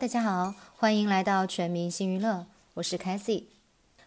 大家好，欢迎来到全民星娱乐，我是凯西。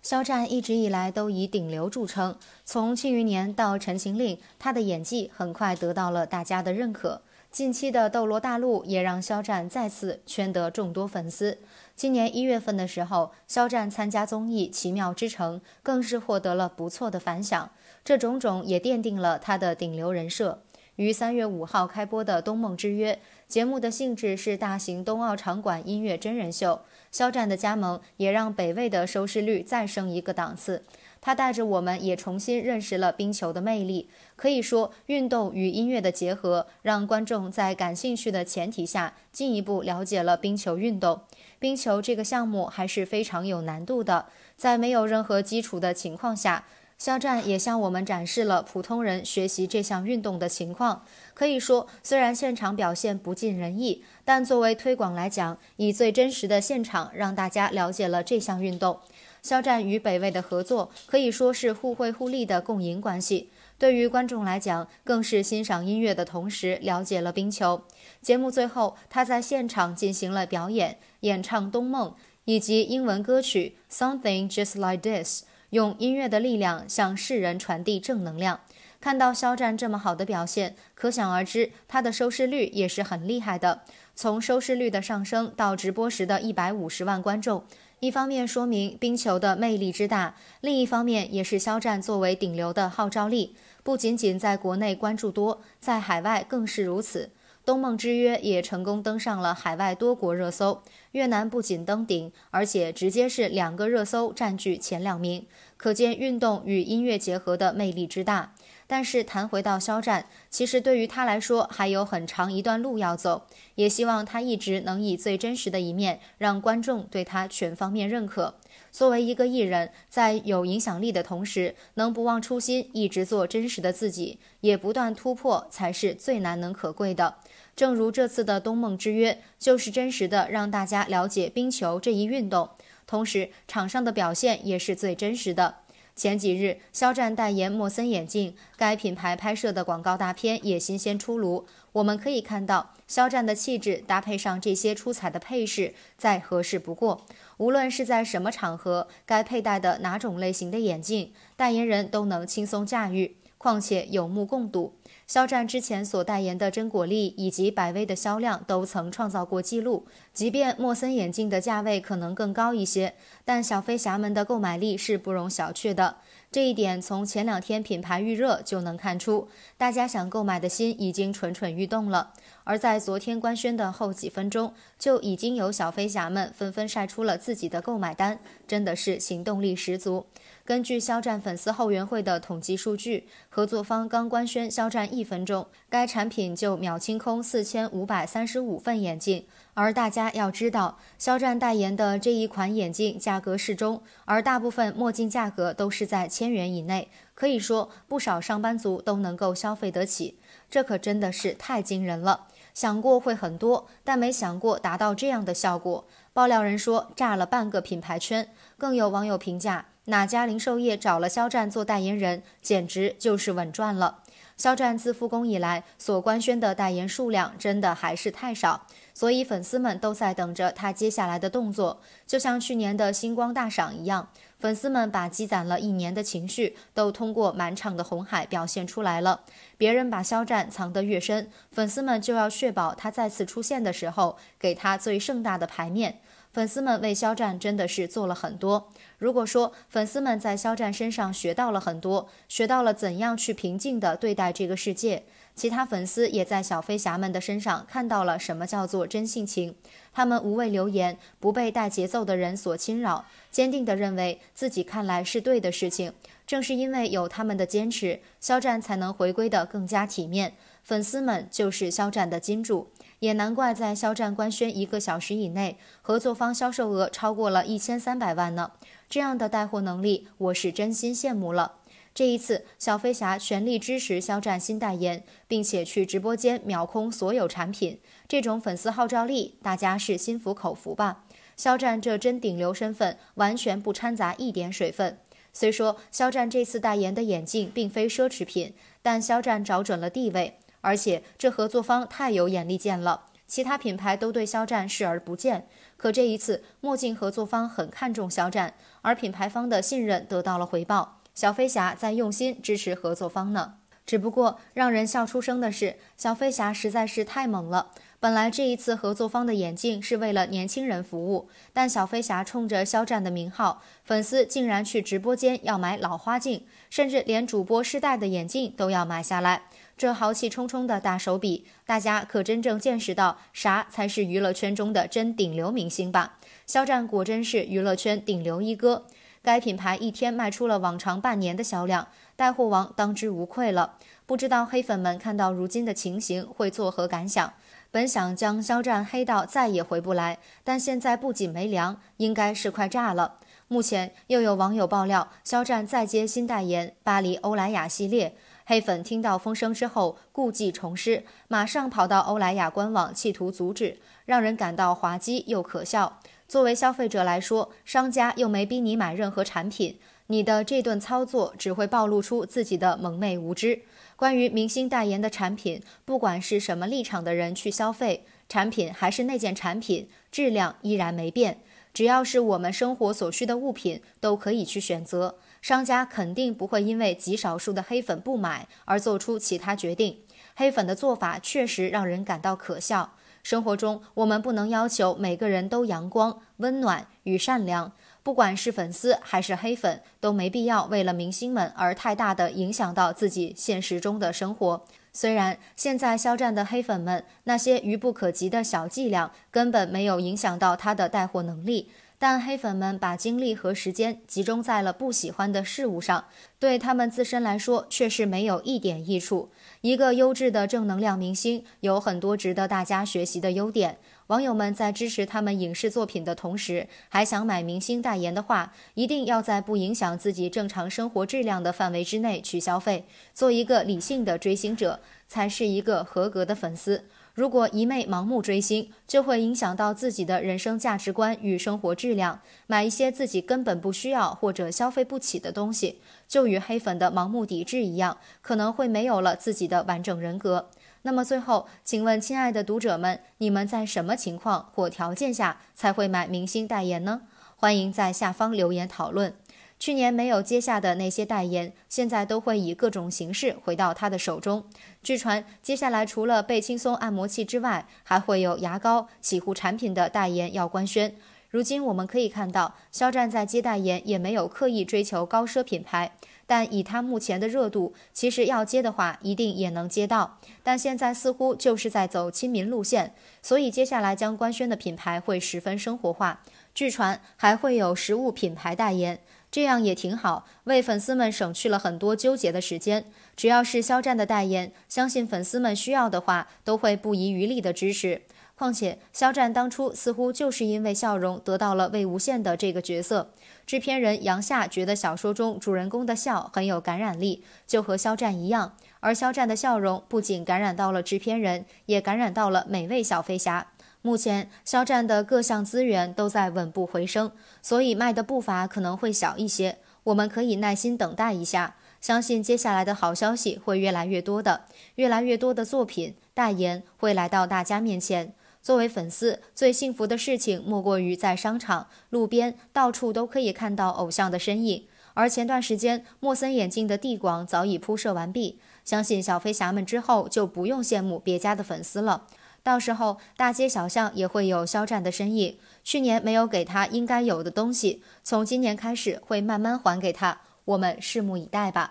肖战一直以来都以顶流著称，从《庆余年》到《陈情令》，他的演技很快得到了大家的认可。近期的《斗罗大陆》也让肖战再次圈得众多粉丝。今年一月份的时候，肖战参加综艺《奇妙之城》，更是获得了不错的反响。这种种也奠定了他的顶流人设。于三月五号开播的《冬梦之约》节目的性质是大型冬奥场馆音乐真人秀，肖战的加盟也让北魏的收视率再升一个档次。他带着我们也重新认识了冰球的魅力，可以说运动与音乐的结合让观众在感兴趣的前提下进一步了解了冰球运动。冰球这个项目还是非常有难度的，在没有任何基础的情况下。肖战也向我们展示了普通人学习这项运动的情况。可以说，虽然现场表现不尽人意，但作为推广来讲，以最真实的现场让大家了解了这项运动。肖战与北魏的合作可以说是互惠互利的共赢关系。对于观众来讲，更是欣赏音乐的同时了解了冰球。节目最后，他在现场进行了表演，演唱《冬梦》以及英文歌曲《Something Just Like This》。用音乐的力量向世人传递正能量。看到肖战这么好的表现，可想而知他的收视率也是很厉害的。从收视率的上升到直播时的一百五十万观众，一方面说明冰球的魅力之大，另一方面也是肖战作为顶流的号召力，不仅仅在国内关注多，在海外更是如此。《东梦之约》也成功登上了海外多国热搜，越南不仅登顶，而且直接是两个热搜占据前两名，可见运动与音乐结合的魅力之大。但是谈回到肖战，其实对于他来说还有很长一段路要走，也希望他一直能以最真实的一面，让观众对他全方面认可。作为一个艺人，在有影响力的同时，能不忘初心，一直做真实的自己，也不断突破，才是最难能可贵的。正如这次的冬梦之约，就是真实的让大家了解冰球这一运动，同时场上的表现也是最真实的。前几日，肖战代言莫森眼镜，该品牌拍摄的广告大片也新鲜出炉。我们可以看到，肖战的气质搭配上这些出彩的配饰，再合适不过。无论是在什么场合，该佩戴的哪种类型的眼镜，代言人都能轻松驾驭。况且有目共睹，肖战之前所代言的真果粒以及百威的销量都曾创造过记录。即便莫森眼镜的价位可能更高一些，但小飞侠们的购买力是不容小觑的。这一点从前两天品牌预热就能看出，大家想购买的心已经蠢蠢欲动了。而在昨天官宣的后几分钟，就已经有小飞侠们纷纷晒出了自己的购买单，真的是行动力十足。根据肖战粉丝后援会的统计数据，合作方刚官宣肖战一分钟，该产品就秒清空四千五百三十五份眼镜。而大家要知道，肖战代言的这一款眼镜价格适中，而大部分墨镜价格都是在千元以内。可以说，不少上班族都能够消费得起，这可真的是太惊人了。想过会很多，但没想过达到这样的效果。爆料人说，炸了半个品牌圈。更有网友评价，哪家零售业找了肖战做代言人，简直就是稳赚了。肖战自复工以来，所官宣的代言数量真的还是太少，所以粉丝们都在等着他接下来的动作，就像去年的星光大赏一样。粉丝们把积攒了一年的情绪都通过满场的红海表现出来了。别人把肖战藏得越深，粉丝们就要确保他再次出现的时候给他最盛大的牌面。粉丝们为肖战真的是做了很多。如果说粉丝们在肖战身上学到了很多，学到了怎样去平静地对待这个世界，其他粉丝也在小飞侠们的身上看到了什么叫做真性情。他们无畏流言，不被带节奏的人所侵扰，坚定地认为自己看来是对的事情。正是因为有他们的坚持，肖战才能回归得更加体面。粉丝们就是肖战的金主。也难怪，在肖战官宣一个小时以内，合作方销售额超过了一千三百万呢。这样的带货能力，我是真心羡慕了。这一次，小飞侠全力支持肖战新代言，并且去直播间秒空所有产品，这种粉丝号召力，大家是心服口服吧？肖战这真顶流身份，完全不掺杂一点水分。虽说肖战这次代言的眼镜并非奢侈品，但肖战找准了地位。而且这合作方太有眼力见了，其他品牌都对肖战视而不见，可这一次墨镜合作方很看重肖战，而品牌方的信任得到了回报。小飞侠在用心支持合作方呢，只不过让人笑出声的是，小飞侠实在是太猛了。本来这一次合作方的眼镜是为了年轻人服务，但小飞侠冲着肖战的名号，粉丝竟然去直播间要买老花镜，甚至连主播试戴的眼镜都要买下来。这豪气冲冲的大手笔，大家可真正见识到啥才是娱乐圈中的真顶流明星吧？肖战果真是娱乐圈顶流一哥，该品牌一天卖出了往常半年的销量，带货王当之无愧了。不知道黑粉们看到如今的情形会作何感想？本想将肖战黑到再也回不来，但现在不仅没凉，应该是快炸了。目前又有网友爆料，肖战再接新代言巴黎欧莱雅系列。黑粉听到风声之后，故技重施，马上跑到欧莱雅官网，企图阻止，让人感到滑稽又可笑。作为消费者来说，商家又没逼你买任何产品，你的这顿操作只会暴露出自己的蒙昧无知。关于明星代言的产品，不管是什么立场的人去消费产品，还是那件产品质量依然没变。只要是我们生活所需的物品，都可以去选择。商家肯定不会因为极少数的黑粉不买而做出其他决定。黑粉的做法确实让人感到可笑。生活中，我们不能要求每个人都阳光、温暖与善良。不管是粉丝还是黑粉，都没必要为了明星们而太大的影响到自己现实中的生活。虽然现在肖战的黑粉们那些愚不可及的小伎俩根本没有影响到他的带货能力，但黑粉们把精力和时间集中在了不喜欢的事物上，对他们自身来说却是没有一点益处。一个优质的正能量明星有很多值得大家学习的优点。网友们在支持他们影视作品的同时，还想买明星代言的话，一定要在不影响自己正常生活质量的范围之内去消费，做一个理性的追星者，才是一个合格的粉丝。如果一昧盲目追星，就会影响到自己的人生价值观与生活质量，买一些自己根本不需要或者消费不起的东西，就与黑粉的盲目抵制一样，可能会没有了自己的完整人格。那么最后，请问亲爱的读者们，你们在什么情况或条件下才会买明星代言呢？欢迎在下方留言讨论。去年没有接下的那些代言，现在都会以各种形式回到他的手中。据传，接下来除了倍轻松按摩器之外，还会有牙膏、洗护产品的代言要官宣。如今我们可以看到，肖战在接代言也没有刻意追求高奢品牌。但以他目前的热度，其实要接的话，一定也能接到。但现在似乎就是在走亲民路线，所以接下来将官宣的品牌会十分生活化。据传还会有食物品牌代言，这样也挺好，为粉丝们省去了很多纠结的时间。只要是肖战的代言，相信粉丝们需要的话，都会不遗余力的支持。况且，肖战当初似乎就是因为笑容得到了魏无羡的这个角色。制片人杨夏觉得小说中主人公的笑很有感染力，就和肖战一样。而肖战的笑容不仅感染到了制片人，也感染到了每位小飞侠。目前，肖战的各项资源都在稳步回升，所以卖的步伐可能会小一些。我们可以耐心等待一下，相信接下来的好消息会越来越多的，越来越多的作品代言会来到大家面前。作为粉丝，最幸福的事情莫过于在商场、路边到处都可以看到偶像的身影。而前段时间，莫森眼镜的地广早已铺设完毕，相信小飞侠们之后就不用羡慕别家的粉丝了。到时候，大街小巷也会有肖战的身影。去年没有给他应该有的东西，从今年开始会慢慢还给他，我们拭目以待吧。